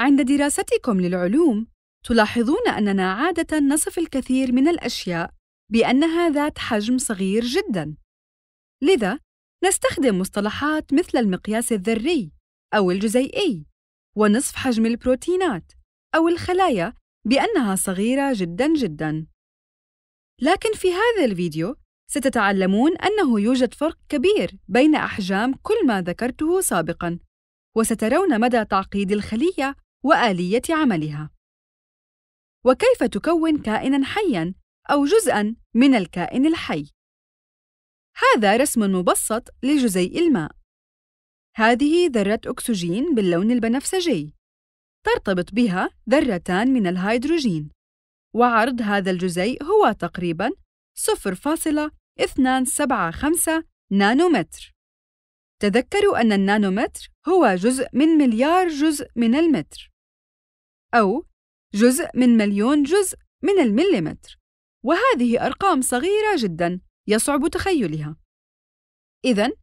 عند دراستكم للعلوم تلاحظون أننا عادة نصف الكثير من الأشياء بأنها ذات حجم صغير جداً. لذا نستخدم مصطلحات مثل المقياس الذري أو الجزيئي ونصف حجم البروتينات أو الخلايا بأنها صغيرة جداً جداً. لكن في هذا الفيديو ستتعلمون أنه يوجد فرق كبير بين أحجام كل ما ذكرته سابقاً، وسترون مدى تعقيد الخلية وآلية عملها وكيف تكون كائنا حيا أو جزءا من الكائن الحي هذا رسم مبسط لجزيء الماء هذه ذرة أكسجين باللون البنفسجي ترتبط بها ذرتان من الهيدروجين وعرض هذا الجزيء هو تقريباً 0.275 نانومتر تذكروا أن النانومتر هو جزء من مليار جزء من المتر أو جزء من مليون جزء من المليمتر وهذه أرقام صغيرة جدا يصعب تخيلها إذا 0.275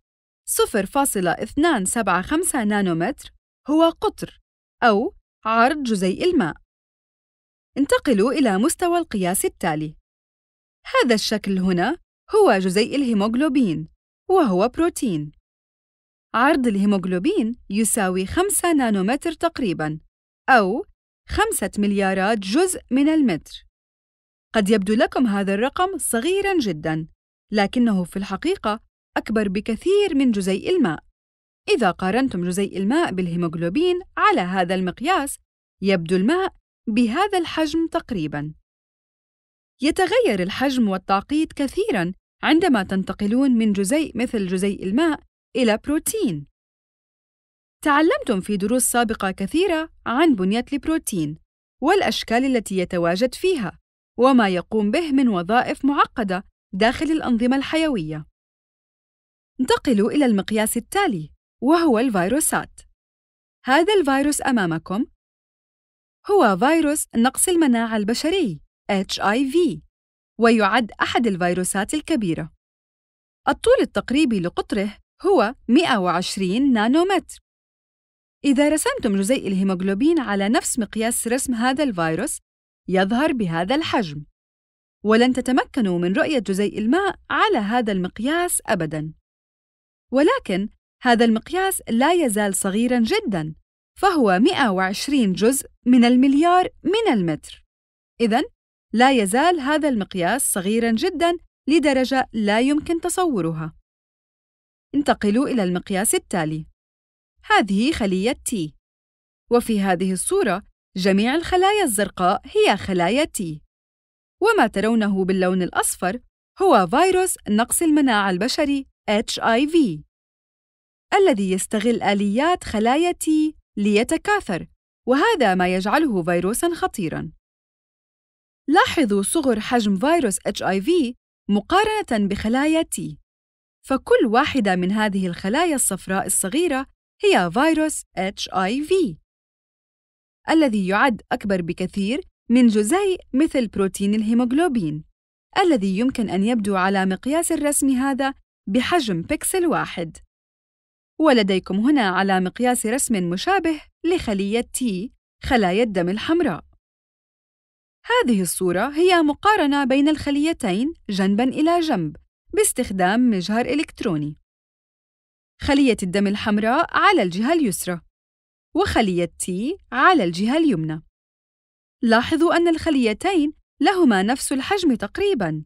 نانومتر هو قطر أو عرض جزيء الماء انتقلوا إلى مستوى القياس التالي هذا الشكل هنا هو جزيء الهيموغلوبين وهو بروتين عرض الهيموغلوبين يساوي 5 نانومتر تقريباً أو خمسة مليارات جزء من المتر قد يبدو لكم هذا الرقم صغيرا جدا لكنه في الحقيقة أكبر بكثير من جزيء الماء إذا قارنتم جزيء الماء بالهيموغلوبين على هذا المقياس يبدو الماء بهذا الحجم تقريبا يتغير الحجم والتعقيد كثيرا عندما تنتقلون من جزيء مثل جزيء الماء إلى بروتين تعلمتم في دروس سابقة كثيرة عن بنية البروتين والأشكال التي يتواجد فيها وما يقوم به من وظائف معقدة داخل الأنظمة الحيوية. انتقلوا إلى المقياس التالي وهو الفيروسات. هذا الفيروس أمامكم هو فيروس نقص المناعة البشري HIV ويعد أحد الفيروسات الكبيرة. الطول التقريبي لقطره هو 120 نانومتر إذا رسمتم جزيء الهيموغلوبين على نفس مقياس رسم هذا الفيروس يظهر بهذا الحجم ولن تتمكنوا من رؤية جزيء الماء على هذا المقياس أبداً ولكن هذا المقياس لا يزال صغيراً جداً فهو 120 جزء من المليار من المتر إذا لا يزال هذا المقياس صغيراً جداً لدرجة لا يمكن تصورها انتقلوا إلى المقياس التالي هذه خلية T وفي هذه الصورة جميع الخلايا الزرقاء هي خلايا T وما ترونه باللون الأصفر هو فيروس نقص المناعة البشري HIV الذي يستغل آليات خلايا T ليتكاثر وهذا ما يجعله فيروساً خطيراً لاحظوا صغر حجم فيروس HIV مقارنة بخلايا T فكل واحدة من هذه الخلايا الصفراء الصغيرة هي فيروس HIV الذي يعد أكبر بكثير من جزيء مثل بروتين الهيموغلوبين الذي يمكن أن يبدو على مقياس الرسم هذا بحجم بكسل واحد ولديكم هنا على مقياس رسم مشابه لخلية T خلايا الدم الحمراء هذه الصورة هي مقارنة بين الخليتين جنباً إلى جنب باستخدام مجهر إلكتروني خلية الدم الحمراء على الجهة اليسرى وخلية T على الجهة اليمنى لاحظوا أن الخليتين لهما نفس الحجم تقريباً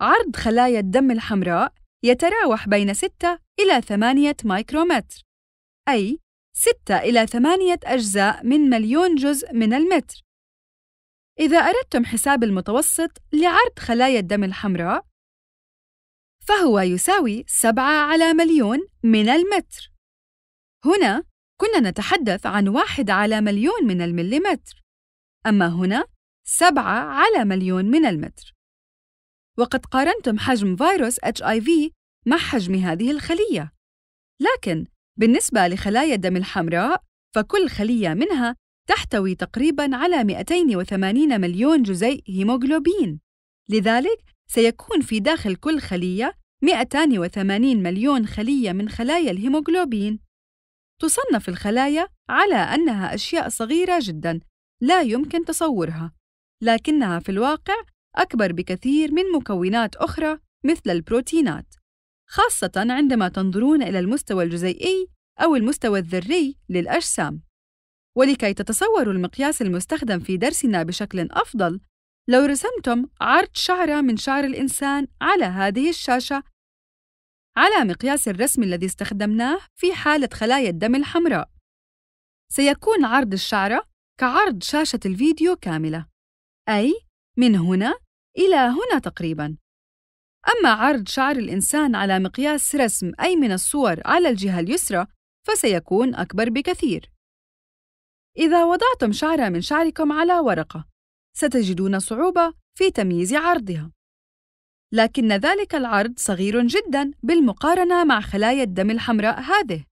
عرض خلايا الدم الحمراء يتراوح بين 6 إلى 8 مايكرومتر أي 6 إلى 8 أجزاء من مليون جزء من المتر إذا أردتم حساب المتوسط لعرض خلايا الدم الحمراء فهو يساوي 7 على مليون من المتر هنا كنا نتحدث عن 1 على مليون من المليمتر أما هنا 7 على مليون من المتر وقد قارنتم حجم فيروس HIV مع حجم هذه الخلية لكن بالنسبة لخلايا الدم الحمراء فكل خلية منها تحتوي تقريباً على 280 مليون جزيء هيموغلوبين لذلك سيكون في داخل كل خلية 280 مليون خلية من خلايا الهيموغلوبين. تصنف الخلايا على أنها أشياء صغيرة جدًا لا يمكن تصورها، لكنها في الواقع أكبر بكثير من مكونات أخرى مثل البروتينات، خاصة عندما تنظرون إلى المستوى الجزيئي أو المستوى الذري للأجسام. ولكي تتصوروا المقياس المستخدم في درسنا بشكل أفضل، لو رسمتم عرض شعرة من شعر الإنسان على هذه الشاشة على مقياس الرسم الذي استخدمناه في حالة خلايا الدم الحمراء سيكون عرض الشعرة كعرض شاشة الفيديو كاملة أي من هنا إلى هنا تقريباً أما عرض شعر الإنسان على مقياس رسم أي من الصور على الجهة اليسرى فسيكون أكبر بكثير إذا وضعتم شعرة من شعركم على ورقة ستجدون صعوبة في تمييز عرضها لكن ذلك العرض صغير جدا بالمقارنة مع خلايا الدم الحمراء هذه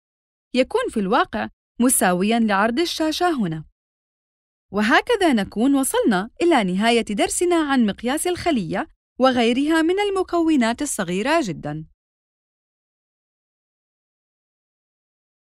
يكون في الواقع مساويا لعرض الشاشة هنا وهكذا نكون وصلنا إلى نهاية درسنا عن مقياس الخلية وغيرها من المكونات الصغيرة جداً